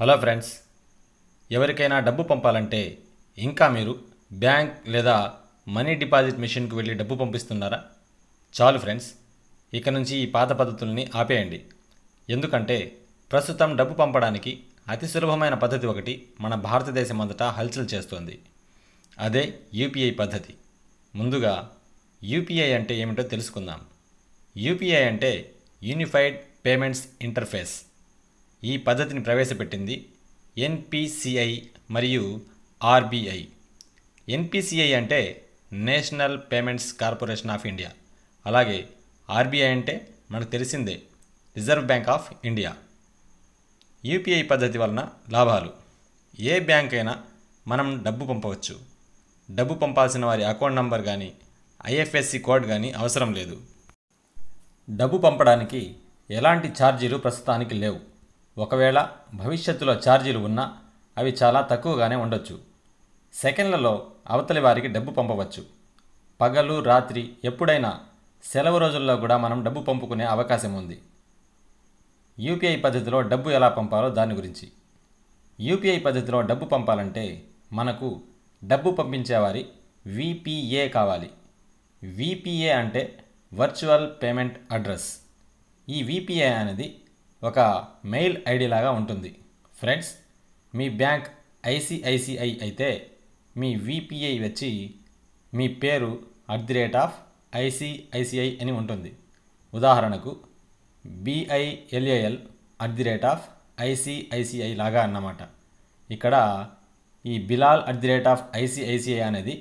hello friends ఎవరికైనా డబ్బు పంపాలంటే ఇంకా మీరు బ్యాంక్ లేదా మనీ డిపాజిట్ మిషన్కు వెళ్ళి డబ్బు పంపిస్తున్నారా చాలు ఫ్రెండ్స్ ఇక నుంచి ఈ పాత పద్ధతుల్ని ఆపేయండి ఎందుకంటే ప్రస్తుతం డబ్బు పంపడానికి అతి సులభమైన పద్ధతి ఒకటి మన భారతదేశం అంతటా హల్చల్ చేస్తోంది అదే యూపీఐ పద్ధతి ముందుగా యూపీఐ అంటే ఏమిటో తెలుసుకుందాం యూపీఐ అంటే యూనిఫైడ్ పేమెంట్స్ ఇంటర్ఫేస్ ఈ పద్ధతిని ప్రవేశపెట్టింది ఎన్పిసిఐ మరియు ఆర్బీఐ ఎన్పిసిఐ అంటే national payments corporation of India అలాగే ఆర్బిఐ అంటే మనకు తెలిసిందే reserve bank of India UPI పద్ధతి వలన లాభాలు ఏ బ్యాంక్ అయినా మనం డబ్బు పంపవచ్చు డబ్బు పంపాల్సిన వారి అకౌంట్ నంబర్ కానీ ఐఎఫ్ఎస్సి కోడ్ కానీ అవసరం లేదు డబ్బు పంపడానికి ఎలాంటి ఛార్జీలు ప్రస్తుతానికి లేవు ఒకవేళ భవిష్యత్తులో ఛార్జీలు ఉన్నా అవి చాలా తక్కువగానే ఉండొచ్చు సెకండ్లలో అవతలి వారికి డబ్బు పంపవచ్చు పగలు రాత్రి ఎప్పుడైనా సెలవు రోజుల్లో కూడా మనం డబ్బు పంపుకునే అవకాశం ఉంది యూపీఐ పద్ధతిలో డబ్బు ఎలా పంపాలో దాని గురించి యూపీఐ పద్ధతిలో డబ్బు పంపాలంటే మనకు డబ్బు పంపించేవారి విపిఏ కావాలి విపిఏ అంటే వర్చువల్ పేమెంట్ అడ్రస్ ఈ విపిఏ అనేది ఒక మెయిల్ ఐడి లాగా ఉంటుంది ఫ్రెండ్స్ మీ బ్యాంక్ ఐసిఐసిఐ అయితే మీ విపిఐ వచ్చి మీ పేరు at the rate of ICICI అని ఉంటుంది ఉదాహరణకు B I L A L at the rate of ICICI లాగా అన్నమాట ఇక్కడ ఈ Bilal at the rate of ICICI అనేది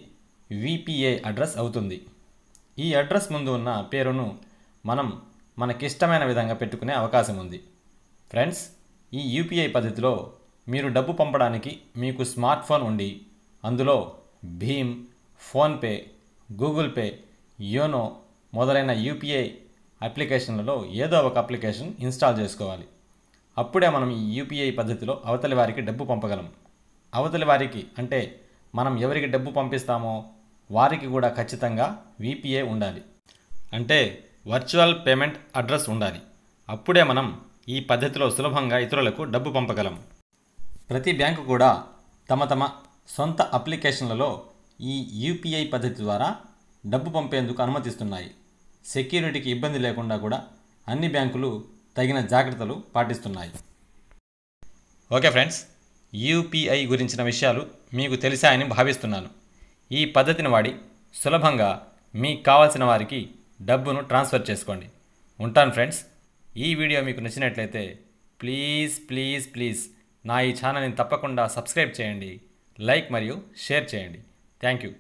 విపిఐ అడ్రస్ అవుతుంది ఈ అడ్రస్ ముందు ఉన్న పేరును మనం మనకిష్టమైన విధంగా పెట్టుకునే అవకాశం ఉంది ఫ్రెండ్స్ ఈ యూపీఐ పద్ధతిలో మీరు డబ్బు పంపడానికి మీకు స్మార్ట్ ఫోన్ ఉండి అందులో భీమ్ ఫోన్పే గూగుల్ పే యోనో మొదలైన యూపీఐ అప్లికేషన్లలో ఏదో ఒక అప్లికేషన్ ఇన్స్టాల్ చేసుకోవాలి అప్పుడే మనం ఈ యూపీఐ పద్ధతిలో అవతలి వారికి డబ్బు పంపగలం అవతలి వారికి అంటే మనం ఎవరికి డబ్బు పంపిస్తామో వారికి కూడా ఖచ్చితంగా విపిఐ ఉండాలి అంటే వర్చువల్ పేమెంట్ అడ్రస్ ఉండాలి అప్పుడే మనం ఈ పద్ధతిలో సులభంగా ఇతరులకు డబ్బు పంపగలం ప్రతి బ్యాంకు కూడా తమ తమ సొంత అప్లికేషన్లలో ఈ యూపీఐ పద్ధతి ద్వారా డబ్బు పంపేందుకు అనుమతిస్తున్నాయి సెక్యూరిటీకి ఇబ్బంది లేకుండా కూడా అన్ని బ్యాంకులు తగిన జాగ్రత్తలు పాటిస్తున్నాయి ఓకే ఫ్రెండ్స్ యూపీఐ గురించిన విషయాలు మీకు తెలిసాయని భావిస్తున్నాను ఈ పద్ధతిని వాడి సులభంగా మీకు కావాల్సిన వారికి డబ్బును ట్రాన్స్ఫర్ చేసుకోండి ఉంటాను ఫ్రెండ్స్ ఈ వీడియో మీకు నచ్చినట్లయితే ప్లీజ్ ప్లీజ్ ప్లీజ్ నా ఈ ఛానల్ని తప్పకుండా సబ్స్క్రైబ్ చేయండి లైక్ మరియు షేర్ చేయండి థ్యాంక్ యూ